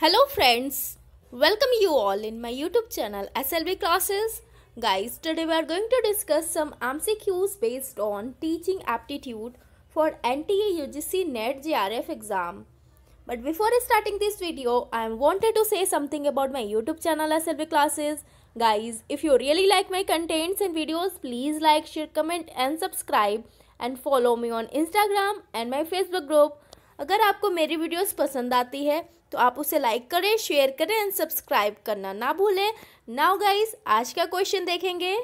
Hello friends, welcome you all in my YouTube channel SLB Classes. Guys, today we are going to discuss some MCQs based on teaching aptitude for NTA UGC NET JRF exam. But before starting this video, I wanted to say something about my YouTube channel SLB Classes. Guys, if you really like my contents and videos, please like, share, comment and subscribe and follow me on Instagram and my Facebook group. अगर आपको मेरी videos पसंद आती है तो आप उसे like करें शेयर करें एंड सब्सक्राइब करना ना भूलें नाउ गाइस आज का क्वेश्चन देखेंगे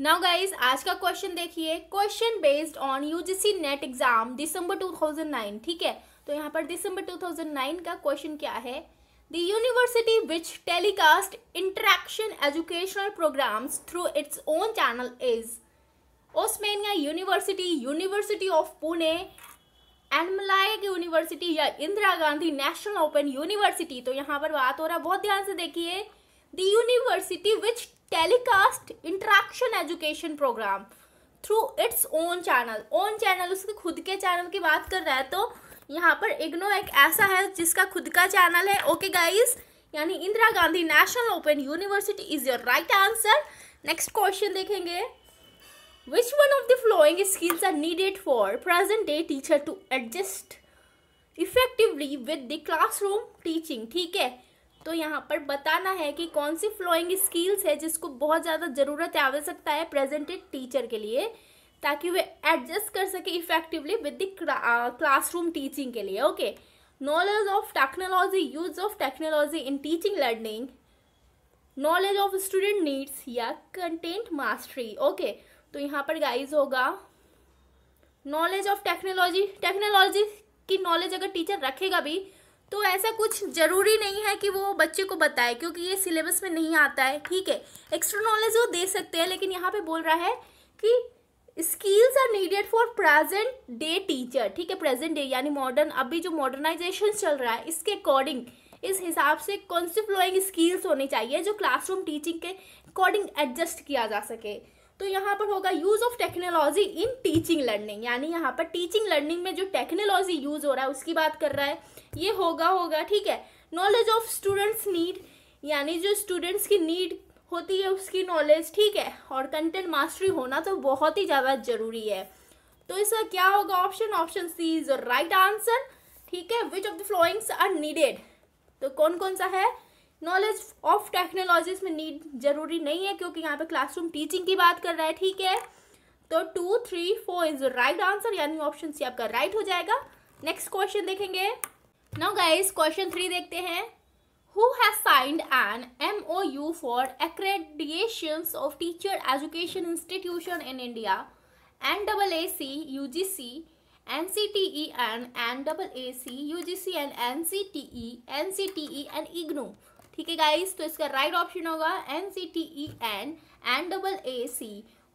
नाउ गाइज आज का क्वेश्चन देखिए question based on UGC NET exam December 2009 ठीक है तो यहाँ पर दिसंबर 2009 का क्वेश्चन क्या है the university which telecast interaction educational programmes through its own channel is Osmania university university of Pune एलमलाइक यूनिवर्सिटी या Indira Gandhi national open university तो यहाँ पर बात हो रहा है बहुत ध्यान से देखिए the university which telecast interaction education programme through its own channel own channel उसके खुद के चैनल की बात कर रहा है तो यहाँ पर इग्नो एक ऐसा है जिसका खुद का चैनल है ओके गाइज यानी Indira Gandhi national open university is your right answer next question देखेंगे Which one of the following skills are needed for present day teacher to adjust effectively with the classroom teaching ठीक है तो यहाँ पर बताना है कि कौन सी फ्लोइंग स्किल्स है जिसको बहुत ज़्यादा ज़रूरत है आवश्यकता है प्रेजेंटेड टीचर के लिए ताकि वे एडजस्ट कर सके effectively with the classroom teaching के लिए okay knowledge of technology use of technology in teaching learning knowledge of student needs या कंटेंट मास्टरी ओके okay. तो यहाँ पर गाइज होगा नॉलेज ऑफ टेक्नोलॉजी टेक्नोलॉजी की नॉलेज अगर टीचर रखेगा भी तो ऐसा कुछ ज़रूरी नहीं है कि वो बच्चे को बताए क्योंकि ये सिलेबस में नहीं आता है ठीक है एक्स्ट्रा नॉलेज वो दे सकते हैं लेकिन यहाँ पे बोल रहा है कि skills are needed for present day teacher ठीक है प्रेजेंट डे यानी मॉडर्न अभी जो मॉडर्नाइजेशन चल रहा है इसके अकॉर्डिंग इस हिसाब से कौन सी फ्लोइंग स्किल्स होनी चाहिए जो क्लासरूम टीचिंग के अकॉर्डिंग एडजस्ट किया जा सके तो यहाँ पर होगा use of technology in teaching learning यानी यहाँ पर टीचिंग लर्निंग में जो टेक्नोलॉजी यूज हो रहा है उसकी बात कर रहा है ये होगा होगा ठीक है नॉलेज ऑफ स्टूडेंट्स नीड यानी जो स्टूडेंट्स की नीड होती है उसकी नॉलेज ठीक है और कंटेंट मास्टरी होना तो बहुत ही ज़्यादा ज़रूरी है तो इसका क्या होगा option option C is right answer ठीक है which of the followings are needed तो कौन कौन सा है नॉलेज ऑफ टेक्नोलॉजीज में नीड जरूरी नहीं है क्योंकि यहाँ पे क्लासरूम टीचिंग की बात कर रहा है ठीक है तो two three four is right answer यानी ऑप्शन सी आपका राइट हो जाएगा नेक्स्ट क्वेश्चन देखेंगे नाउ गाइस क्वेश्चन थ्री देखते हैं who has signed an MOU for accreditations of teacher education institution in India, NAAC, UGC, NCTE and NAAC, UGC and NCTE, NCTE and IGNU. ठीक है guys तो इसका right option होगा N C T E N N double A C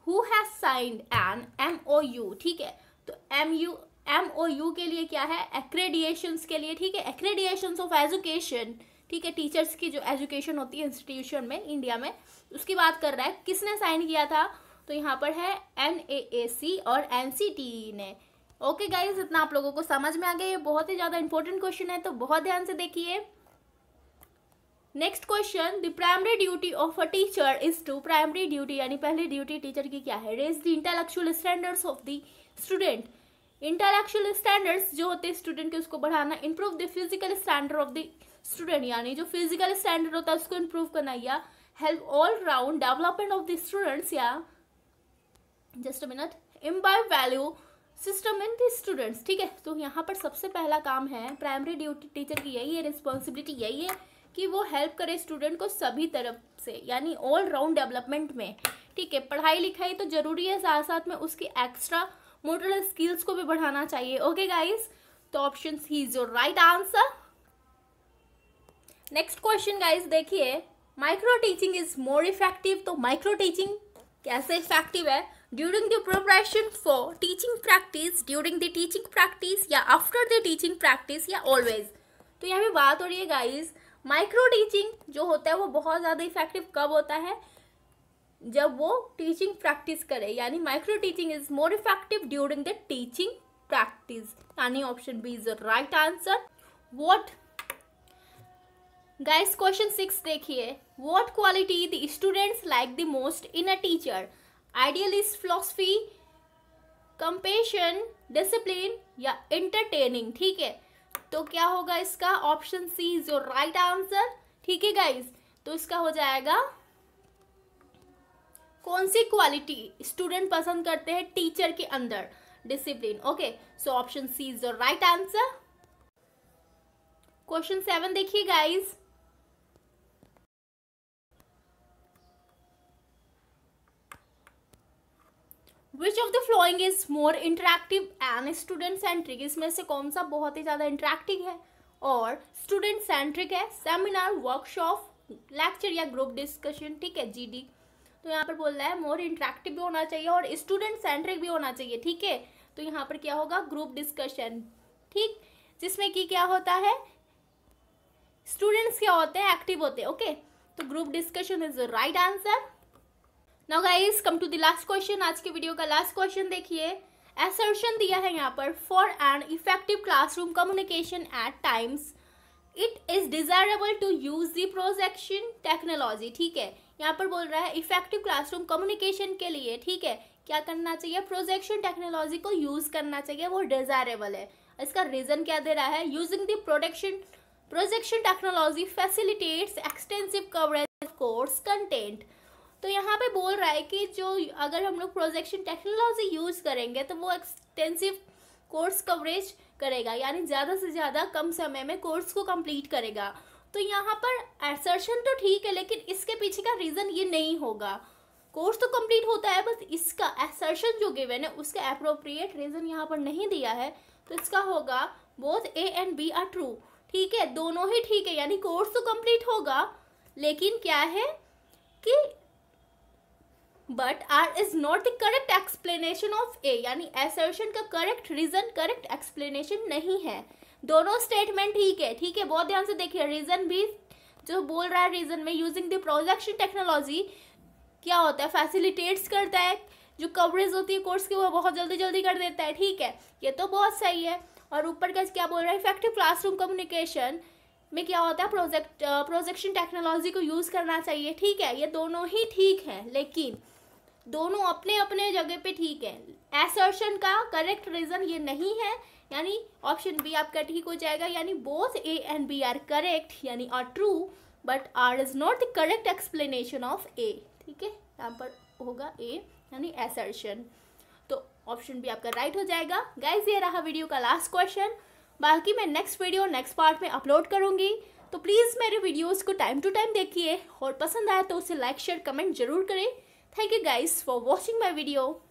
who has signed an M O U ठीक है तो M U M O U के लिए क्या है एक्रेडिएशंस के लिए ठीक है एक्रेडिएशंस ऑफ एजुकेशन ठीक है टीचर्स की जो एजुकेशन होती है इंस्टीट्यूशन में इंडिया में उसकी बात कर रहा है किसने साइन किया था तो यहाँ पर है एन ए ए सी और एन सी टी ई ने ओके गाइज इतना आप लोगों को समझ में आ गया ये बहुत ही ज़्यादा इंपॉर्टेंट क्वेश्चन है तो बहुत ध्यान से देखिए next question the primary duty of a teacher is to primary duty यानी पहली ड्यूटी टीचर की क्या है raise the intellectual standards of the student intellectual standards जो होते हैं स्टूडेंट के उसको बढ़ाना improve the physical standard of the student यानी जो फिजिकल स्टैंडर्ड होता है उसको इंप्रूव करना या help all round development of the students या just a minute imbibe value system in the students ठीक है तो यहाँ पर सबसे पहला काम है प्राइमरी ड्यूटी टीचर की यही है रिस्पॉन्सिबिलिटी यही है कि वो हेल्प करे स्टूडेंट को सभी तरफ से यानी ऑल राउंड डेवलपमेंट में ठीक है पढ़ाई लिखाई तो ज़रूरी है साथ साथ में उसकी एक्स्ट्रा मोटर स्किल्स को भी बढ़ाना चाहिए ओके गाइज तो option D is your right answer next question guys देखिए micro teaching is more effective तो माइक्रो टीचिंग कैसे इफेक्टिव है during the preparation for teaching practice during the teaching practice या आफ्टर द टीचिंग प्रैक्टिस या always तो यहाँ पे बात हो रही है गाइज माइक्रो टीचिंग जो होता है वो बहुत ज़्यादा इफेक्टिव कब होता है जब वो टीचिंग प्रैक्टिस करे यानी micro teaching is more effective during the teaching practice यानी option B is the right answer what guys question six देखिए what quality the students like the most in a teacher idealist philosophy compassion discipline या entertaining ठीक है तो क्या होगा इसका option C is your right answer ठीक है गाइज तो इसका हो जाएगा कौन सी क्वालिटी स्टूडेंट पसंद करते हैं टीचर के अंदर discipline okay so option C is your right answer question seven देखिए guys which of the following is more interactive and student centric इसमें से कौन सा बहुत ही ज़्यादा इंटरेक्टिव है और स्टूडेंट सेंट्रिक है सेमिनार वर्कशॉप लेक्चर या ग्रुप डिस्कशन ठीक है जीडी तो यहाँ पर बोल रहा है मोर इंटरेक्टिव भी होना चाहिए और स्टूडेंट सेंट्रिक भी होना चाहिए ठीक है तो यहाँ पर क्या होगा ग्रुप डिस्कशन ठीक जिसमें कि क्या होता है स्टूडेंट्स क्या होते हैं एक्टिव होते हैं ओके तो group discussion is the right answer now guys come to the last question आज के वीडियो का लास्ट क्वेश्चन देखिए एसर्शन दिया है यहाँ पर for and effective classroom communication at times it is desirable to use the projection technology ठीक है यहाँ पर बोल रहा है इफेक्टिव क्लासरूम कम्युनिकेशन के लिए ठीक है क्या करना चाहिए प्रोजेक्शन टेक्नोलॉजी को यूज़ करना चाहिए वो डिज़ायरेबल है इसका रीज़न क्या दे रहा है using the production projection technology facilitates extensive coverage of course content तो यहाँ पे बोल रहा है कि जो अगर हम लोग प्रोजेक्शन टेक्नोलॉजी यूज़ करेंगे तो वो एक्सटेंसिव कोर्स कवरेज करेगा यानी ज़्यादा से ज़्यादा कम समय में कोर्स को कंप्लीट करेगा तो यहाँ पर एसर्शन तो ठीक है लेकिन इसके पीछे का रीज़न ये नहीं होगा कोर्स तो कंप्लीट होता है बस इसका एसर्शन जो गिवन है उसका अप्रोप्रिएट रीज़न यहाँ पर नहीं दिया है तो इसका होगा both A and B are true ठीक है दोनों ही ठीक है यानी कोर्स तो कंप्लीट होगा लेकिन क्या है कि but R is not the correct explanation of A यानी एसर्शन का करेक्ट रीजन करेक्ट एक्सप्लेनेशन नहीं है दोनों स्टेटमेंट ठीक है ठीक है बहुत ध्यान से देखिए रीजन भी जो बोल रहा है रीजन में यूजिंग द प्रोजेक्शन टेक्नोलॉजी क्या होता है फैसिलिटेट्स करता है जो कवरेज होती है कोर्स की वो बहुत जल्दी जल्दी कर देता है ठीक है ये तो बहुत सही है और ऊपर का क्या बोल रहा है इफेक्टिव क्लासरूम कम्युनिकेशन में क्या होता है प्रोजेक्ट प्रोजेक्शन टेक्नोलॉजी को यूज़ करना चाहिए ठीक है ये दोनों ही ठीक हैं लेकिन दोनों अपने अपने जगह पे ठीक है एसर्शन का करेक्ट रीजन ये नहीं है यानी ऑप्शन बी आपका ठीक हो जाएगा यानी both A and B are correct यानी R true but R is not the correct explanation of A ठीक है यहाँ पर होगा ए यानी एसर्शन तो ऑप्शन बी आपका राइट हो जाएगा गाइज ये रहा वीडियो का लास्ट क्वेश्चन बाकी मैं नेक्स्ट वीडियो नेक्स्ट पार्ट में अपलोड करूंगी तो प्लीज़ मेरे वीडियोस को टाइम टू टाइम देखिए और पसंद आया तो उसे लाइक शेयर कमेंट जरूर करें Thank you guys for watching my video.